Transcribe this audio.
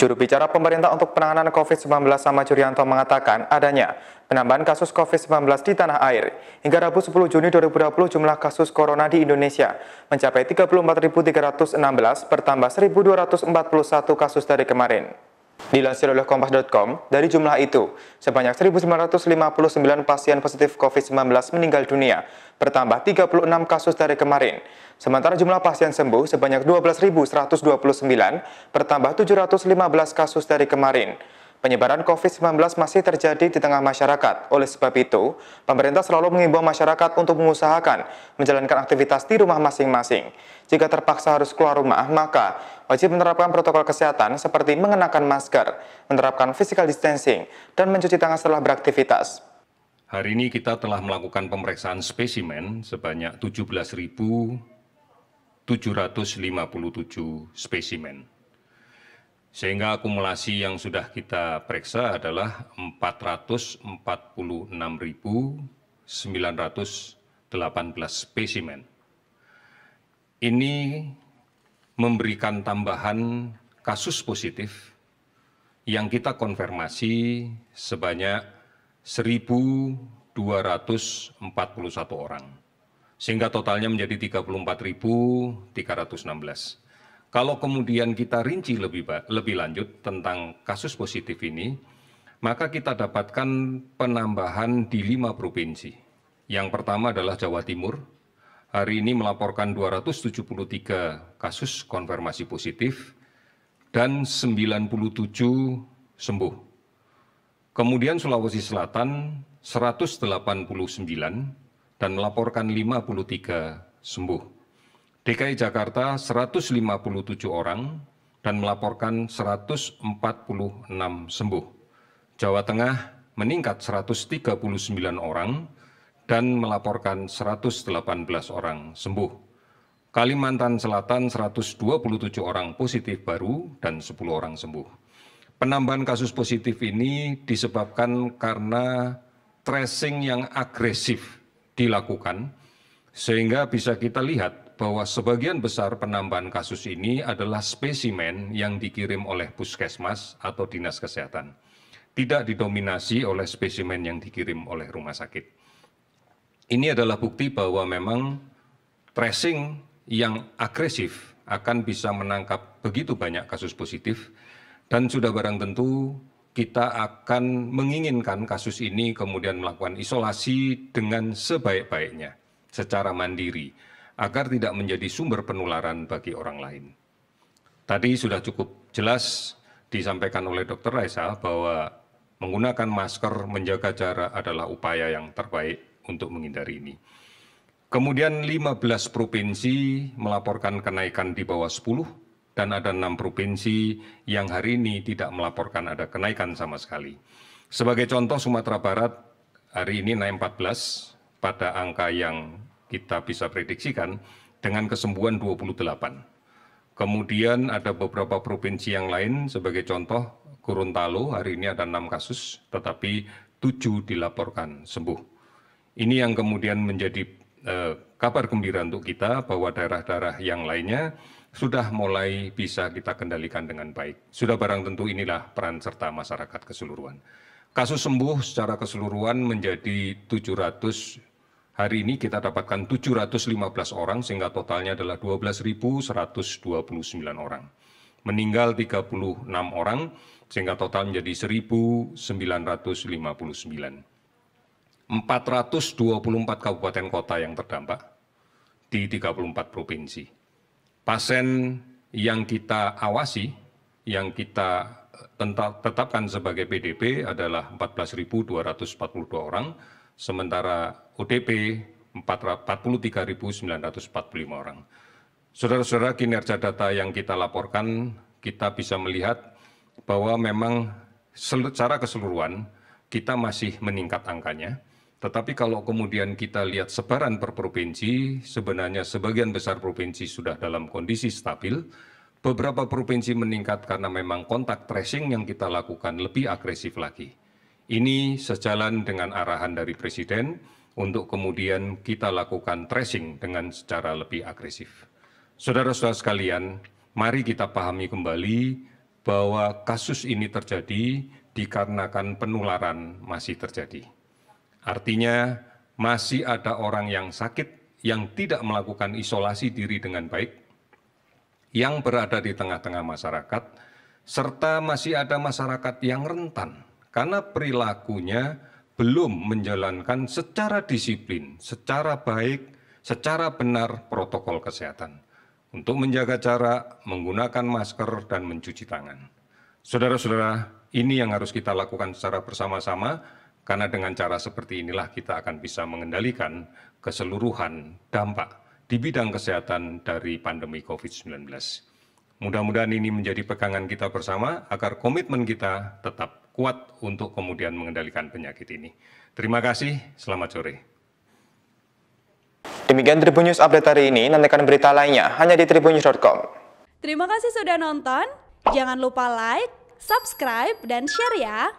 Juru bicara pemerintah untuk penanganan COVID-19 sama Curianto mengatakan adanya penambahan kasus COVID-19 di tanah air. Hingga Rabu 10 Juni 2020 jumlah kasus corona di Indonesia mencapai 34.316 bertambah 1.241 kasus dari kemarin. Dilansir oleh kompas.com, dari jumlah itu, sebanyak 1.959 pasien positif COVID-19 meninggal dunia, bertambah 36 kasus dari kemarin. Sementara jumlah pasien sembuh sebanyak 12.129, bertambah 715 kasus dari kemarin. Penyebaran COVID-19 masih terjadi di tengah masyarakat. Oleh sebab itu, pemerintah selalu mengimbau masyarakat untuk mengusahakan menjalankan aktivitas di rumah masing-masing. Jika terpaksa harus keluar rumah, maka wajib menerapkan protokol kesehatan seperti mengenakan masker, menerapkan physical distancing, dan mencuci tangan setelah beraktivitas. Hari ini kita telah melakukan pemeriksaan spesimen sebanyak 17.757 spesimen sehingga akumulasi yang sudah kita periksa adalah 446.918 spesimen. Ini memberikan tambahan kasus positif yang kita konfirmasi sebanyak 1.241 orang. Sehingga totalnya menjadi 34.316. Kalau kemudian kita rinci lebih, lebih lanjut tentang kasus positif ini, maka kita dapatkan penambahan di lima provinsi. Yang pertama adalah Jawa Timur. Hari ini melaporkan 273 kasus konfirmasi positif dan 97 sembuh. Kemudian Sulawesi Selatan 189 dan melaporkan 53 sembuh. DKI Jakarta 157 orang dan melaporkan 146 sembuh. Jawa Tengah meningkat 139 orang dan melaporkan 118 orang sembuh. Kalimantan Selatan 127 orang positif baru dan 10 orang sembuh. Penambahan kasus positif ini disebabkan karena tracing yang agresif dilakukan sehingga bisa kita lihat bahwa sebagian besar penambahan kasus ini adalah spesimen yang dikirim oleh puskesmas atau dinas kesehatan. Tidak didominasi oleh spesimen yang dikirim oleh rumah sakit. Ini adalah bukti bahwa memang tracing yang agresif akan bisa menangkap begitu banyak kasus positif dan sudah barang tentu kita akan menginginkan kasus ini kemudian melakukan isolasi dengan sebaik-baiknya secara mandiri agar tidak menjadi sumber penularan bagi orang lain. Tadi sudah cukup jelas disampaikan oleh Dr. Raisa bahwa menggunakan masker menjaga jarak adalah upaya yang terbaik untuk menghindari ini. Kemudian 15 provinsi melaporkan kenaikan di bawah 10 dan ada 6 provinsi yang hari ini tidak melaporkan ada kenaikan sama sekali. Sebagai contoh Sumatera Barat hari ini naik 14 pada angka yang kita bisa prediksikan dengan kesembuhan 28. Kemudian ada beberapa provinsi yang lain sebagai contoh Gorontalo hari ini ada 6 kasus tetapi 7 dilaporkan sembuh. Ini yang kemudian menjadi eh, kabar gembira untuk kita bahwa daerah-daerah yang lainnya sudah mulai bisa kita kendalikan dengan baik. Sudah barang tentu inilah peran serta masyarakat keseluruhan. Kasus sembuh secara keseluruhan menjadi 700 Hari ini kita dapatkan 715 orang sehingga totalnya adalah 12.129 orang. Meninggal 36 orang sehingga total menjadi 1.959. 424 kabupaten kota yang terdampak di 34 provinsi. Pasien yang kita awasi, yang kita eh, tetapkan sebagai PDP adalah 14.242 orang, sementara ODP 43.945 orang. Saudara-saudara, kinerja data yang kita laporkan, kita bisa melihat bahwa memang secara keseluruhan kita masih meningkat angkanya. Tetapi kalau kemudian kita lihat sebaran per provinsi, sebenarnya sebagian besar provinsi sudah dalam kondisi stabil. Beberapa provinsi meningkat karena memang kontak tracing yang kita lakukan lebih agresif lagi ini sejalan dengan arahan dari presiden untuk kemudian kita lakukan tracing dengan secara lebih agresif. Saudara-saudara sekalian, mari kita pahami kembali bahwa kasus ini terjadi dikarenakan penularan masih terjadi. Artinya, masih ada orang yang sakit yang tidak melakukan isolasi diri dengan baik, yang berada di tengah-tengah masyarakat, serta masih ada masyarakat yang rentan karena perilakunya belum menjalankan secara disiplin, secara baik, secara benar protokol kesehatan untuk menjaga jarak, menggunakan masker, dan mencuci tangan. Saudara-saudara, ini yang harus kita lakukan secara bersama-sama, karena dengan cara seperti inilah kita akan bisa mengendalikan keseluruhan dampak di bidang kesehatan dari pandemi COVID-19. Mudah-mudahan ini menjadi pegangan kita bersama agar komitmen kita tetap kuat untuk kemudian mengendalikan penyakit ini. Terima kasih, selamat sore. Demikian Tribun News update hari ini, nantikan berita lainnya hanya di tribunnews.com. Terima kasih sudah nonton, jangan lupa like, subscribe, dan share ya!